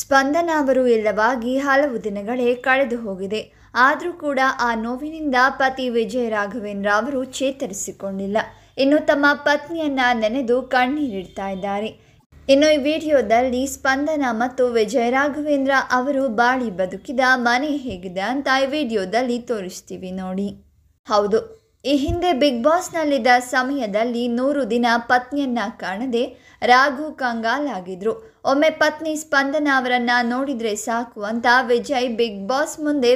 ಸ್ಪಂದನ ಅವರು ಎಲ್ಲವಾಗಿ ಹಲವು ದಿನಗಳೇ ಕಳೆದು ಹೋಗಿದೆ ಆದರೂ ಕೂಡ ಆ ನೋವಿನಿಂದ ಪತಿ ವಿಜಯ ರಾಘವೇಂದ್ರ ಅವರು ಚೇತರಿಸಿಕೊಂಡಿಲ್ಲ ಇನ್ನು ತಮ್ಮ ಪತ್ನಿಯನ್ನ ನೆನೆದು ಕಣ್ಣೀರಿಡ್ತಾ ಇದ್ದಾರೆ ಇನ್ನು ಈ ವಿಡಿಯೋದಲ್ಲಿ ಸ್ಪಂದನ ಮತ್ತು ವಿಜಯ ರಾಘವೇಂದ್ರ ಅವರು ಬಾಳಿ ಬದುಕಿದ ಮನೆ ಹೇಗಿದೆ ಅಂತ ಈ ವಿಡಿಯೋದಲ್ಲಿ ತೋರಿಸ್ತೀವಿ ನೋಡಿ ಹೌದು ಈ ಹಿಂದೆ ಬಿಗ್ ಬಾಸ್ನಲ್ಲಿದ್ದ ಸಮಯದಲ್ಲಿ ನೂರು ದಿನ ಪತ್ನಿಯನ್ನ ಕಾಣದೆ ರಾಘು ಕಂಗಾಲಾಗಿದ್ರು ಒಮ್ಮೆ ಪತ್ನಿ ಸ್ಪಂದನ ಅವರನ್ನ ನೋಡಿದರೆ ಸಾಕು ಅಂತ ವಿಜಯ್ ಬಿಗ್ ಬಾಸ್ ಮುಂದೆ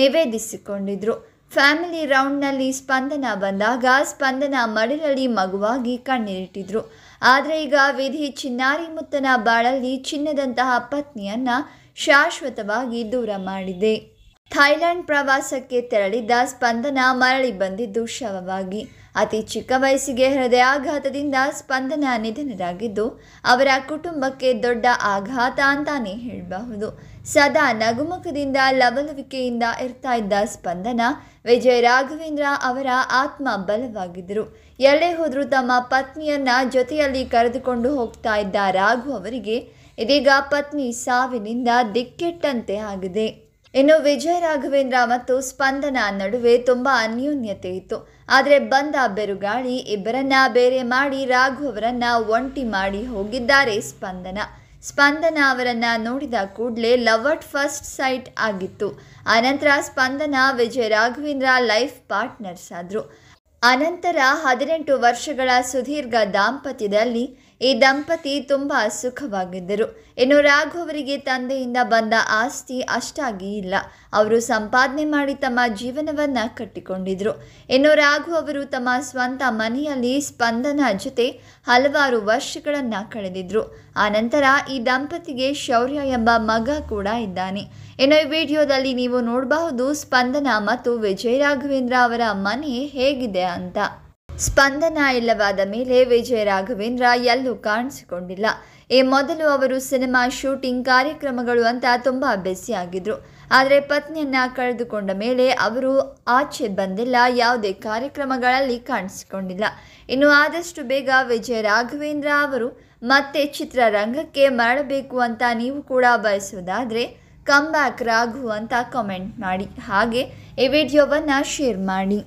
ನಿವೇದಿಸಿಕೊಂಡಿದ್ರು ಫ್ಯಾಮಿಲಿ ರೌಂಡ್ನಲ್ಲಿ ಸ್ಪಂದನ ಬಂದಾಗ ಸ್ಪಂದನ ಮಡಿಲಲ್ಲಿ ಮಗುವಾಗಿ ಕಣ್ಣೀರಿಟ್ಟಿದ್ರು ಆದರೆ ಈಗ ವಿಧಿ ಚಿನ್ನಾರಿ ಮುತ್ತನ ಬಾಳಲ್ಲಿ ಚಿನ್ನದಂತಹ ಪತ್ನಿಯನ್ನ ಶಾಶ್ವತವಾಗಿ ದೂರ ಮಾಡಿದೆ ಥೈಲ್ಯಾಂಡ್ ಪ್ರವಾಸಕ್ಕೆ ತೆರಳಿದ್ದ ಸ್ಪಂದನ ಮರಳಿ ಬಂದಿದ್ದು ಶವವಾಗಿ ಅತಿ ಚಿಕ್ಕ ವಯಸ್ಸಿಗೆ ಹೃದಯಾಘಾತದಿಂದ ಸ್ಪಂದನ ನಿಧನರಾಗಿದ್ದು ಅವರ ಕುಟುಂಬಕ್ಕೆ ದೊಡ್ಡ ಆಘಾತ ಅಂತಾನೆ ಹೇಳಬಹುದು ಸದಾ ನಗುಮುಖದಿಂದ ಲವಲವಿಕೆಯಿಂದ ಇರ್ತಾ ಇದ್ದ ಸ್ಪಂದನ ವಿಜಯ ರಾಘವೇಂದ್ರ ಅವರ ಆತ್ಮ ಬಲವಾಗಿದ್ದರು ಎಲ್ಲೇ ಹೋದರೂ ತಮ್ಮ ಪತ್ನಿಯನ್ನ ಜೊತೆಯಲ್ಲಿ ಕರೆದುಕೊಂಡು ಹೋಗ್ತಾ ಇದ್ದ ರಾಘು ಅವರಿಗೆ ಇದೀಗ ಪತ್ನಿ ಸಾವಿನಿಂದ ದಿಕ್ಕೆಟ್ಟಂತೆ ಆಗಿದೆ ಇನ್ನು ವಿಜಯ ರಾಘವೇಂದ್ರ ಮತ್ತು ಸ್ಪಂದನ ನಡುವೆ ತುಂಬಾ ಅನ್ಯೋನ್ಯತೆ ಇತ್ತು ಆದರೆ ಬಂದ ಬೆರುಗಾಳಿ ಇಬ್ಬರನ್ನ ಬೇರೆ ಮಾಡಿ ರಾಘು ಒಂಟಿ ಮಾಡಿ ಹೋಗಿದ್ದಾರೆ ಸ್ಪಂದನ ಸ್ಪಂದನ ಅವರನ್ನ ನೋಡಿದ ಕೂಡಲೇ ಲವ್ ಫಸ್ಟ್ ಸೈಟ್ ಆಗಿತ್ತು ಅನಂತರ ಸ್ಪಂದನ ವಿಜಯ ರಾಘವೇಂದ್ರ ಲೈಫ್ ಪಾರ್ಟ್ನರ್ಸ್ ಆದರು ಅನಂತರ ಹದಿನೆಂಟು ವರ್ಷಗಳ ಸುದೀರ್ಘ ದಾಂಪತ್ಯದಲ್ಲಿ ಈ ದಂಪತಿ ತುಂಬ ಸುಖವಾಗಿದ್ದರು ಇನ್ನು ರಾಘು ಅವರಿಗೆ ತಂದೆಯಿಂದ ಬಂದ ಆಸ್ತಿ ಅಷ್ಟಾಗಿ ಇಲ್ಲ ಅವರು ಸಂಪಾದನೆ ಮಾಡಿ ತಮ್ಮ ಜೀವನವನ್ನು ಕಟ್ಟಿಕೊಂಡಿದ್ರು ಇನ್ನು ರಾಘು ಅವರು ತಮ್ಮ ಸ್ವಂತ ಮನೆಯಲ್ಲಿ ಸ್ಪಂದನ ಜೊತೆ ಹಲವಾರು ವರ್ಷಗಳನ್ನು ಕಳೆದಿದ್ರು ಆನಂತರ ಈ ದಂಪತಿಗೆ ಶೌರ್ಯ ಎಂಬ ಮಗ ಕೂಡ ಇದ್ದಾನೆ ಇನ್ನು ಈ ವಿಡಿಯೋದಲ್ಲಿ ನೀವು ನೋಡಬಹುದು ಸ್ಪಂದನ ಮತ್ತು ವಿಜಯ ರಾಘವೇಂದ್ರ ಅವರ ಮನೆ ಹೇಗಿದೆ ಅಂತ ಸ್ಪಂದನ ಇಲ್ಲವಾದ ಮೇಲೆ ವಿಜಯ ರಾಘವೇಂದ್ರ ಎಲ್ಲೂ ಕಾಣಿಸಿಕೊಂಡಿಲ್ಲ ಈ ಮೊದಲು ಅವರು ಸಿನಿಮಾ ಶೂಟಿಂಗ್ ಕಾರ್ಯಕ್ರಮಗಳು ಅಂತ ತುಂಬ ಆಗಿದ್ರು ಆದರೆ ಪತ್ನಿಯನ್ನ ಕಳೆದುಕೊಂಡ ಮೇಲೆ ಅವರು ಆಚೆ ಬಂದಿಲ್ಲ ಯಾವುದೇ ಕಾರ್ಯಕ್ರಮಗಳಲ್ಲಿ ಕಾಣಿಸಿಕೊಂಡಿಲ್ಲ ಇನ್ನು ಆದಷ್ಟು ಬೇಗ ವಿಜಯ ರಾಘವೇಂದ್ರ ಅವರು ಮತ್ತೆ ಚಿತ್ರರಂಗಕ್ಕೆ ಮರಳಬೇಕು ಅಂತ ನೀವು ಕೂಡ ಬಯಸೋದಾದರೆ ಕಮ್ ಬ್ಯಾಕ್ ರಾಘು ಅಂತ ಕಮೆಂಟ್ ಮಾಡಿ ಹಾಗೆ ಈ ವಿಡಿಯೋವನ್ನು ಶೇರ್ ಮಾಡಿ